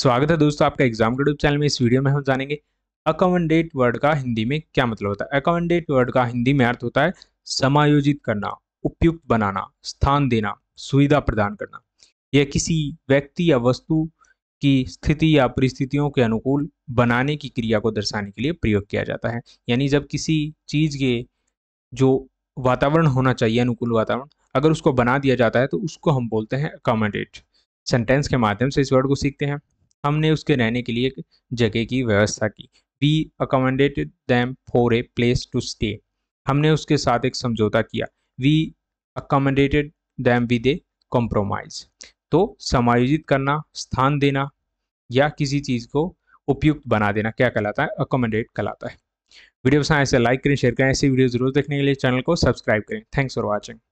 स्वागत है दोस्तों आपका एग्जाम यूट्यूब चैनल में इस वीडियो में हम जानेंगे अकोमोडेट वर्ड का हिंदी में क्या मतलब होता है अकोमोडेट वर्ड का हिंदी में अर्थ होता है समायोजित करना उपयुक्त बनाना स्थान देना सुविधा प्रदान करना यह किसी व्यक्ति या वस्तु की स्थिति या परिस्थितियों के अनुकूल बनाने की क्रिया को दर्शाने के लिए प्रयोग किया जाता है यानी जब किसी चीज़ के जो वातावरण होना चाहिए अनुकूल वातावरण अगर उसको बना दिया जाता है तो उसको हम बोलते हैं अकोमोडेट सेंटेंस के माध्यम से इस वर्ड को सीखते हैं हमने उसके रहने के लिए जगह की व्यवस्था की we accommodated them for a place to stay हमने उसके साथ एक समझौता किया we accommodated them with a compromise तो समायोजित करना स्थान देना या किसी चीज़ को उपयुक्त बना देना क्या कहलाता है अकोमोडेट कहलाता है वीडियो पसंद ऐसे तो लाइक करें शेयर करें ऐसी वीडियो जरूर देखने के लिए चैनल को सब्सक्राइब करें थैंक्स फॉर वॉचिंग